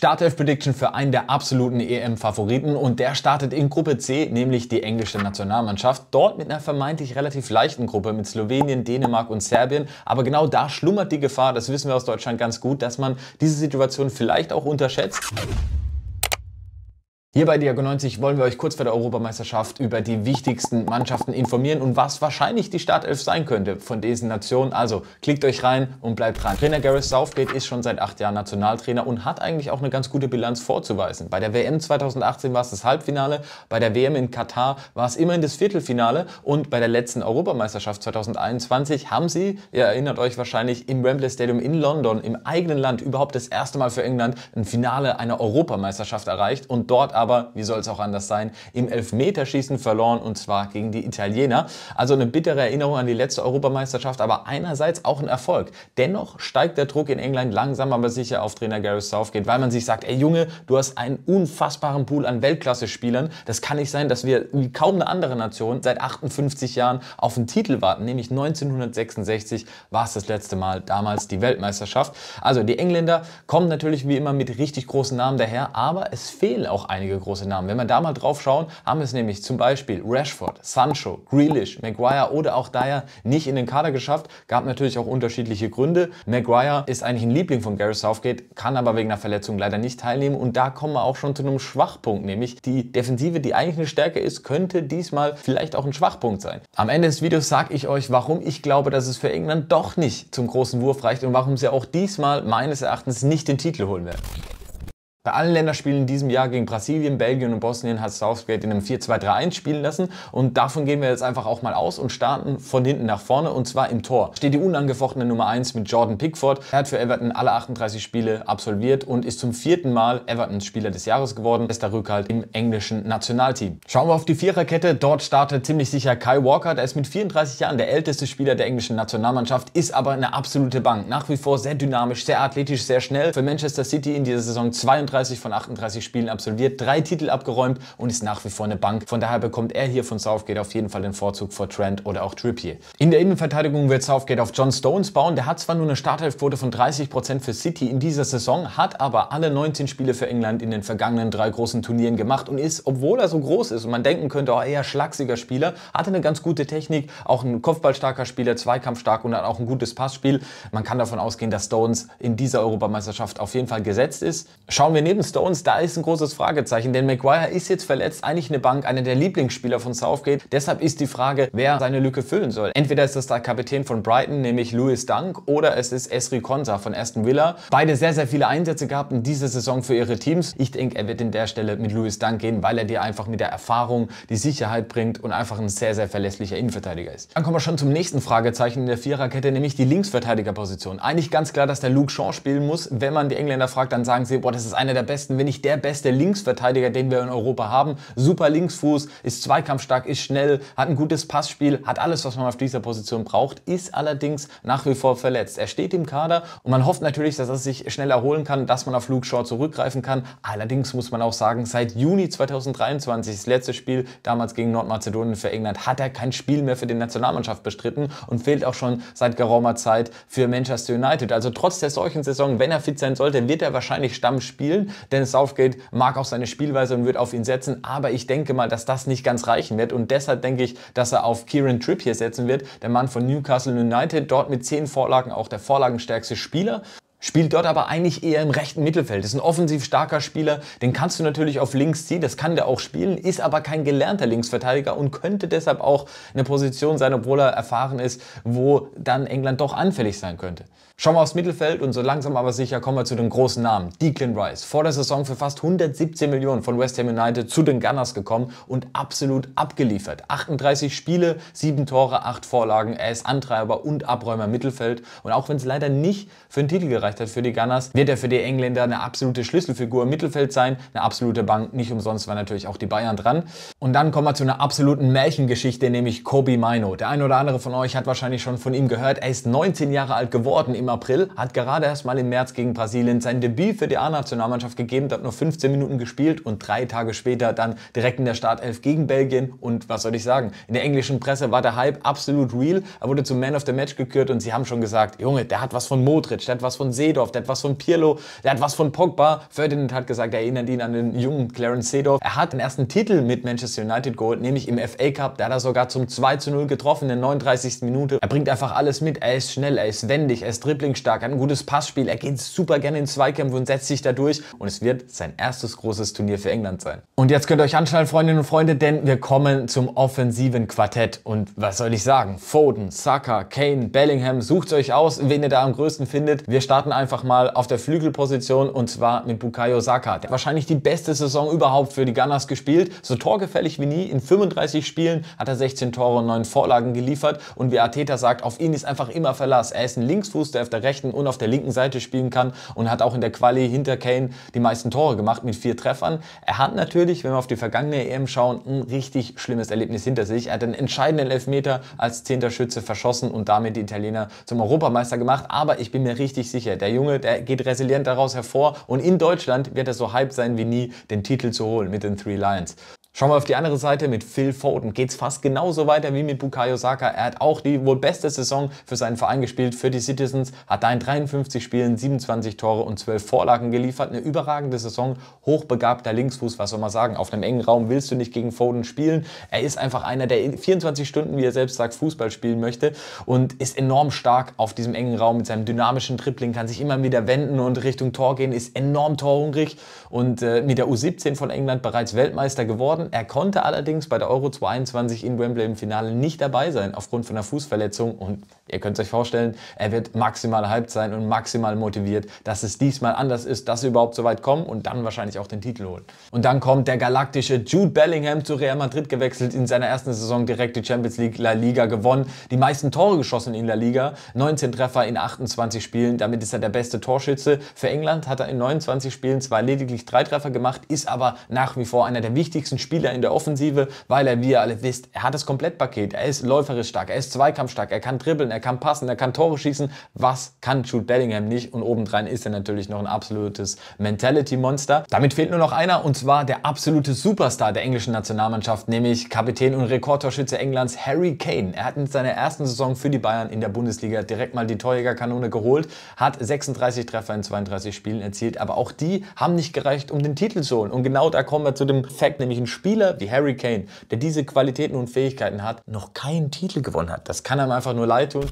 Startelf-Prediction für einen der absoluten EM-Favoriten und der startet in Gruppe C, nämlich die englische Nationalmannschaft. Dort mit einer vermeintlich relativ leichten Gruppe mit Slowenien, Dänemark und Serbien. Aber genau da schlummert die Gefahr, das wissen wir aus Deutschland ganz gut, dass man diese Situation vielleicht auch unterschätzt. Hier bei Diagon 90 wollen wir euch kurz vor der Europameisterschaft über die wichtigsten Mannschaften informieren und was wahrscheinlich die Startelf sein könnte von diesen Nationen. Also klickt euch rein und bleibt dran. Trainer Gareth Southgate ist schon seit acht Jahren Nationaltrainer und hat eigentlich auch eine ganz gute Bilanz vorzuweisen. Bei der WM 2018 war es das Halbfinale, bei der WM in Katar war es immerhin das Viertelfinale und bei der letzten Europameisterschaft 2021 haben sie, ihr erinnert euch wahrscheinlich, im Wembley Stadium in London im eigenen Land überhaupt das erste Mal für England ein Finale einer Europameisterschaft erreicht und dort aber wie soll es auch anders sein, im Elfmeterschießen verloren und zwar gegen die Italiener. Also eine bittere Erinnerung an die letzte Europameisterschaft, aber einerseits auch ein Erfolg. Dennoch steigt der Druck in England langsam, aber sicher auf Trainer Gareth Southgate, weil man sich sagt, ey Junge, du hast einen unfassbaren Pool an Weltklasse-Spielern. Das kann nicht sein, dass wir wie kaum eine andere Nation seit 58 Jahren auf einen Titel warten, nämlich 1966 war es das letzte Mal, damals die Weltmeisterschaft. Also die Engländer kommen natürlich wie immer mit richtig großen Namen daher, aber es fehlen auch einige einige große Namen. Wenn wir da mal drauf schauen, haben es nämlich zum Beispiel Rashford, Sancho, Grealish, Maguire oder auch Dyer nicht in den Kader geschafft. Gab natürlich auch unterschiedliche Gründe. Maguire ist eigentlich ein Liebling von Gareth Southgate, kann aber wegen einer Verletzung leider nicht teilnehmen. Und da kommen wir auch schon zu einem Schwachpunkt, nämlich die Defensive, die eigentlich eine Stärke ist, könnte diesmal vielleicht auch ein Schwachpunkt sein. Am Ende des Videos sage ich euch, warum ich glaube, dass es für England doch nicht zum großen Wurf reicht und warum sie auch diesmal meines Erachtens nicht den Titel holen werden. Bei allen Länderspielen in diesem Jahr gegen Brasilien, Belgien und Bosnien hat Southgate in einem 4-2-3-1 spielen lassen und davon gehen wir jetzt einfach auch mal aus und starten von hinten nach vorne und zwar im Tor. Steht die unangefochtene Nummer 1 mit Jordan Pickford. Er hat für Everton alle 38 Spiele absolviert und ist zum vierten Mal Evertons Spieler des Jahres geworden. Bester Rückhalt im englischen Nationalteam. Schauen wir auf die Viererkette. Dort startet ziemlich sicher Kai Walker. Der ist mit 34 Jahren der älteste Spieler der englischen Nationalmannschaft, ist aber eine absolute Bank. Nach wie vor sehr dynamisch, sehr athletisch, sehr schnell. Für Manchester City in dieser Saison 32 34 von 38 Spielen absolviert, drei Titel abgeräumt und ist nach wie vor eine Bank. Von daher bekommt er hier von Southgate auf jeden Fall den Vorzug vor Trent oder auch Trippier. In der Innenverteidigung wird Southgate auf John Stones bauen. Der hat zwar nur eine Startelfquote von 30% für City in dieser Saison, hat aber alle 19 Spiele für England in den vergangenen drei großen Turnieren gemacht und ist, obwohl er so groß ist und man denken könnte, auch eher schlagsiger Spieler, hatte eine ganz gute Technik, auch ein kopfballstarker Spieler, zweikampfstark und hat auch ein gutes Passspiel. Man kann davon ausgehen, dass Stones in dieser Europameisterschaft auf jeden Fall gesetzt ist. Schauen wir wir neben Stones, da ist ein großes Fragezeichen, denn Maguire ist jetzt verletzt, eigentlich eine Bank, einer der Lieblingsspieler von Southgate. Deshalb ist die Frage, wer seine Lücke füllen soll. Entweder ist das der Kapitän von Brighton, nämlich Louis Dunk, oder es ist Esri Konsa von Aston Villa. Beide sehr, sehr viele Einsätze gehabt in dieser Saison für ihre Teams. Ich denke, er wird in der Stelle mit Louis Dunk gehen, weil er dir einfach mit der Erfahrung die Sicherheit bringt und einfach ein sehr, sehr verlässlicher Innenverteidiger ist. Dann kommen wir schon zum nächsten Fragezeichen in der Viererkette, nämlich die Linksverteidigerposition. Eigentlich ganz klar, dass der Luke Shaw spielen muss. Wenn man die Engländer fragt, dann sagen sie, boah, das ist einer einer der besten, wenn nicht der beste Linksverteidiger, den wir in Europa haben. Super Linksfuß, ist zweikampfstark, ist schnell, hat ein gutes Passspiel, hat alles, was man auf dieser Position braucht, ist allerdings nach wie vor verletzt. Er steht im Kader und man hofft natürlich, dass er sich schnell erholen kann, dass man auf Luke Shaw zurückgreifen kann. Allerdings muss man auch sagen, seit Juni 2023, das letzte Spiel damals gegen Nordmazedonien für England, hat er kein Spiel mehr für die Nationalmannschaft bestritten und fehlt auch schon seit geraumer Zeit für Manchester United. Also trotz der solchen Saison, wenn er fit sein sollte, wird er wahrscheinlich Stamm spielen spielen. Dennis Southgate mag auch seine Spielweise und wird auf ihn setzen, aber ich denke mal, dass das nicht ganz reichen wird und deshalb denke ich, dass er auf Kieran Tripp hier setzen wird, der Mann von Newcastle United, dort mit 10 Vorlagen auch der vorlagenstärkste Spieler Spielt dort aber eigentlich eher im rechten Mittelfeld. Ist ein offensiv starker Spieler, den kannst du natürlich auf links ziehen, das kann der auch spielen, ist aber kein gelernter Linksverteidiger und könnte deshalb auch eine Position sein, obwohl er erfahren ist, wo dann England doch anfällig sein könnte. Schauen wir aufs Mittelfeld und so langsam aber sicher kommen wir zu den großen Namen. Declan Rice, vor der Saison für fast 117 Millionen von West Ham United zu den Gunners gekommen und absolut abgeliefert. 38 Spiele, 7 Tore, 8 Vorlagen, er ist Antreiber und Abräumer Mittelfeld und auch wenn es leider nicht für den Titel gereicht erleichtert für die Gunners, wird er für die Engländer eine absolute Schlüsselfigur im Mittelfeld sein, eine absolute Bank, nicht umsonst war natürlich auch die Bayern dran. Und dann kommen wir zu einer absoluten Märchengeschichte, nämlich Kobe Mino. Der ein oder andere von euch hat wahrscheinlich schon von ihm gehört, er ist 19 Jahre alt geworden im April, hat gerade erst mal im März gegen Brasilien sein Debüt für die A-Nationalmannschaft gegeben, hat nur 15 Minuten gespielt und drei Tage später dann direkt in der Startelf gegen Belgien und was soll ich sagen, in der englischen Presse war der Hype absolut real, er wurde zum Man of the Match gekürt und sie haben schon gesagt, Junge, der hat was von Modric, der hat was von Seedorf, der hat was von Pirlo, der hat was von Pogba. Ferdinand hat gesagt, er erinnert ihn an den jungen Clarence Seedorf. Er hat den ersten Titel mit Manchester United geholt, nämlich im FA Cup. Der hat er sogar zum 2 zu 0 getroffen in der 39. Minute. Er bringt einfach alles mit. Er ist schnell, er ist wendig, er ist dribblingstark, hat ein gutes Passspiel. Er geht super gerne in Zweikämpfe und setzt sich da durch. Und es wird sein erstes großes Turnier für England sein. Und jetzt könnt ihr euch anschnallen, Freundinnen und Freunde, denn wir kommen zum offensiven Quartett. Und was soll ich sagen? Foden, Saka, Kane, Bellingham, sucht euch aus, wen ihr da am größten findet. Wir starten starten einfach mal auf der Flügelposition und zwar mit Bukayo Saka. Der wahrscheinlich die beste Saison überhaupt für die Gunners gespielt. So torgefällig wie nie. In 35 Spielen hat er 16 Tore und 9 Vorlagen geliefert. Und wie Arteta sagt, auf ihn ist einfach immer Verlass. Er ist ein Linksfuß, der auf der rechten und auf der linken Seite spielen kann und hat auch in der Quali hinter Kane die meisten Tore gemacht mit vier Treffern. Er hat natürlich, wenn wir auf die vergangene EM schauen, ein richtig schlimmes Erlebnis hinter sich. Er hat einen entscheidenden Elfmeter als zehnter Schütze verschossen und damit die Italiener zum Europameister gemacht. Aber ich bin mir richtig sicher, der Junge, der geht resilient daraus hervor und in Deutschland wird er so hyped sein wie nie, den Titel zu holen mit den Three Lions. Schauen wir auf die andere Seite, mit Phil Foden geht es fast genauso weiter wie mit Bukayo Saka. Er hat auch die wohl beste Saison für seinen Verein gespielt, für die Citizens, hat da in 53 Spielen 27 Tore und 12 Vorlagen geliefert. Eine überragende Saison, hochbegabter Linksfuß, was soll man sagen. Auf einem engen Raum willst du nicht gegen Foden spielen. Er ist einfach einer, der 24 Stunden, wie er selbst sagt, Fußball spielen möchte und ist enorm stark auf diesem engen Raum mit seinem dynamischen Dribbling, kann sich immer wieder wenden und Richtung Tor gehen, ist enorm torhungrig und äh, mit der U17 von England bereits Weltmeister geworden er konnte allerdings bei der Euro 22 in Wembley im Finale nicht dabei sein, aufgrund von einer Fußverletzung. Und ihr könnt es euch vorstellen, er wird maximal hyped sein und maximal motiviert, dass es diesmal anders ist, dass sie überhaupt so weit kommen und dann wahrscheinlich auch den Titel holen. Und dann kommt der galaktische Jude Bellingham zu Real Madrid gewechselt, in seiner ersten Saison direkt die Champions League La Liga gewonnen, die meisten Tore geschossen in La Liga, 19 Treffer in 28 Spielen, damit ist er der beste Torschütze. Für England hat er in 29 Spielen zwar lediglich drei Treffer gemacht, ist aber nach wie vor einer der wichtigsten Spieler Spieler in der Offensive, weil er, wie ihr alle wisst, er hat das Komplettpaket. Er ist läuferisch stark, er ist zweikampfstark, er kann dribbeln, er kann passen, er kann Tore schießen. Was kann Jude Bellingham nicht? Und obendrein ist er natürlich noch ein absolutes Mentality-Monster. Damit fehlt nur noch einer und zwar der absolute Superstar der englischen Nationalmannschaft, nämlich Kapitän und Rekordtorschütze Englands Harry Kane. Er hat in seiner ersten Saison für die Bayern in der Bundesliga direkt mal die Torjägerkanone geholt, hat 36 Treffer in 32 Spielen erzielt, aber auch die haben nicht gereicht, um den Titel zu holen. Und genau da kommen wir zu dem Fact, nämlich ein Spiel Spieler wie Harry Kane, der diese Qualitäten und Fähigkeiten hat, noch keinen Titel gewonnen hat. Das kann einem einfach nur leid tun.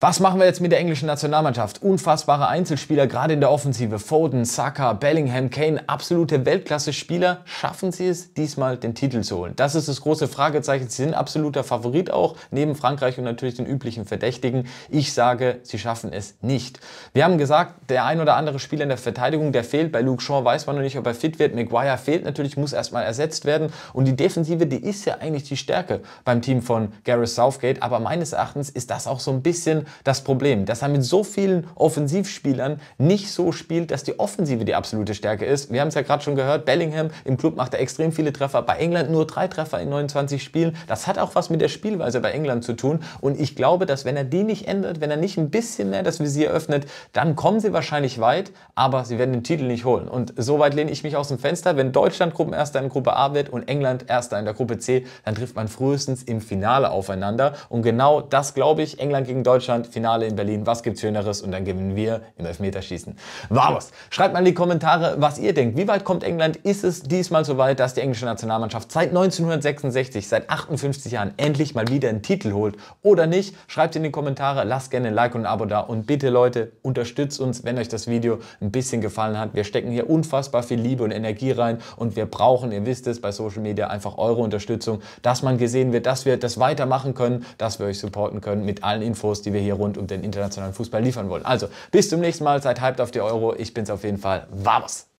Was machen wir jetzt mit der englischen Nationalmannschaft? Unfassbare Einzelspieler, gerade in der Offensive. Foden, Saka, Bellingham, Kane, absolute Weltklasse-Spieler. Schaffen sie es, diesmal den Titel zu holen? Das ist das große Fragezeichen. Sie sind absoluter Favorit auch, neben Frankreich und natürlich den üblichen Verdächtigen. Ich sage, sie schaffen es nicht. Wir haben gesagt, der ein oder andere Spieler in der Verteidigung, der fehlt. Bei Luke Shaw weiß man noch nicht, ob er fit wird. Maguire fehlt natürlich, muss erstmal ersetzt werden. Und die Defensive, die ist ja eigentlich die Stärke beim Team von Gareth Southgate. Aber meines Erachtens ist das auch so ein bisschen das Problem, dass er mit so vielen Offensivspielern nicht so spielt, dass die Offensive die absolute Stärke ist. Wir haben es ja gerade schon gehört, Bellingham im Club macht er extrem viele Treffer, bei England nur drei Treffer in 29 Spielen. Das hat auch was mit der Spielweise bei England zu tun und ich glaube, dass wenn er die nicht ändert, wenn er nicht ein bisschen mehr das Visier öffnet, dann kommen sie wahrscheinlich weit, aber sie werden den Titel nicht holen. Und soweit lehne ich mich aus dem Fenster, wenn Deutschland Gruppenerster in Gruppe A wird und England Erster in der Gruppe C, dann trifft man frühestens im Finale aufeinander und genau das glaube ich, England gegen Deutschland Deutschland, Finale in Berlin, was gibt's Schöneres und dann gewinnen wir im Elfmeterschießen. Vamos! Schreibt mal in die Kommentare, was ihr denkt. Wie weit kommt England? Ist es diesmal so weit, dass die englische Nationalmannschaft seit 1966, seit 58 Jahren endlich mal wieder einen Titel holt oder nicht? Schreibt in die Kommentare, lasst gerne ein Like und ein Abo da und bitte Leute, unterstützt uns, wenn euch das Video ein bisschen gefallen hat. Wir stecken hier unfassbar viel Liebe und Energie rein und wir brauchen, ihr wisst es, bei Social Media einfach eure Unterstützung, dass man gesehen wird, dass wir das weitermachen können, dass wir euch supporten können mit allen Infos, die wir hier hier rund um den internationalen Fußball liefern wollen. Also, bis zum nächsten Mal, seid hyped auf die Euro. Ich bin's auf jeden Fall. Vamos!